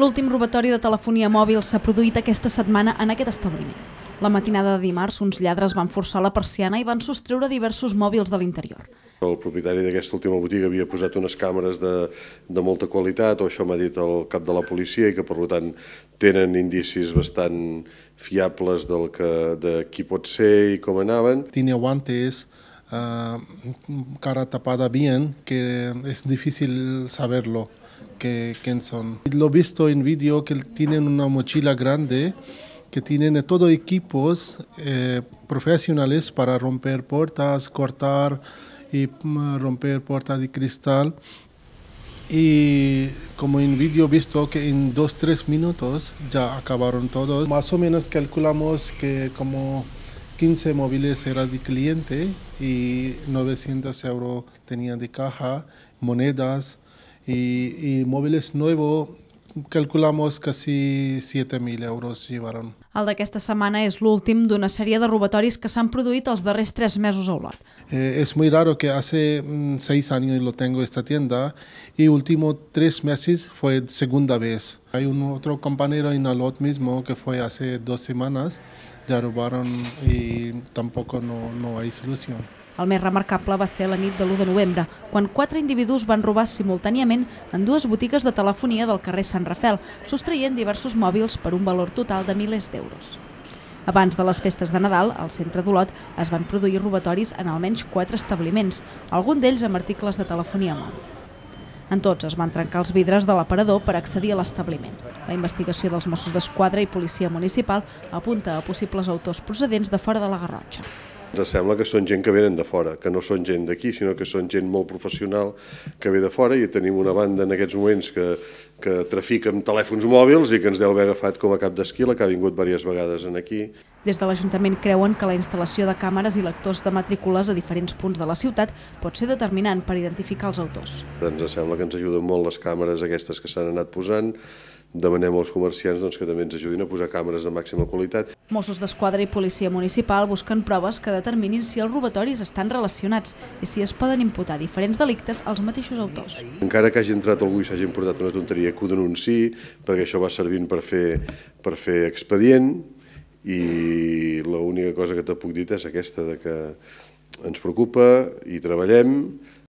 L'últim robatori de telefonia mòbil s'ha produït aquesta setmana en aquest establiment. La matinada de dimarts, uns lladres van forçar la persiana i van sostreure diversos mòbils de l'interior. El propietari d'aquesta última botiga havia posat unes càmeres de, de molta qualitat, o això m'ha dit el cap de la policia, i que per tant tenen indicis bastant fiables del que, de qui pot ser i com anaven. Tiene guantes, uh, ah, cara tapada bien, que es difícil saberlo. que son. Lo visto en vídeo que tienen una mochila grande que tienen todo equipos eh, profesionales para romper puertas, cortar y mm, romper puertas de cristal. Y como en vídeo visto que en 2 tres minutos ya acabaron todos. Más o menos calculamos que como 15 móviles era de cliente y 900 euros tenían de caja, monedas y, y móviles nuevos calculamos casi 7.000 euros llevaron. El d'aquesta esta semana es d'una último de una serie de robatoris que se s'han produït els darrers tres meses a Olot. es eh, muy raro que hace mm, seis años lo tengo esta tienda y último tres meses fue segunda vez. Hay un otro compañero en Olot mismo que fue hace dos semanas, ya robaron y tampoco no hay solución. El més remarcable va ser la nit de l'1 de novembre, quan quatre individus van robar simultàniament en dues botigues de telefonia del carrer Sant Rafel, sostraient diversos mòbils per un valor total de milers d'euros. Abans de les festes de Nadal, al centre d'Olot es van produir robatoris en almenys quatre establiments, algun d'ells amb articles de telefonia mòbil. En tots es van trencar els vidres de l'aparador per accedir a l'establiment. La investigació dels Mossos d'Esquadra i Policia Municipal apunta a possibles autors procedents de fora de la Garrotxa. Ens sembla que són gent que venen de fora, que no són gent d'aquí, sinó que són gent molt professional que ve de fora i tenim una banda en aquests moments que, que trafica amb telèfons mòbils i que ens deu haver agafat com a cap d'esquila, que ha vingut diverses vegades en aquí. Des de l'Ajuntament creuen que la instal·lació de càmeres i lectors de matrícules a diferents punts de la ciutat pot ser determinant per identificar els autors. Doncs ens sembla que ens ajuden molt les càmeres aquestes que s'han anat posant, demanem als comerciants doncs, que també ens ajudin a posar càmeres de màxima qualitat. Mossos d'Esquadra i Policia Municipal busquen proves que determinin si els robatoris estan relacionats i si es poden imputar diferents delictes als mateixos autors. Encara que hagi entrat algú i s'hagi importat una tonteria, que ho denunciï, perquè això va servint per fer, per fer expedient, i l'única cosa que te puc dir és aquesta, de que ens preocupa i treballem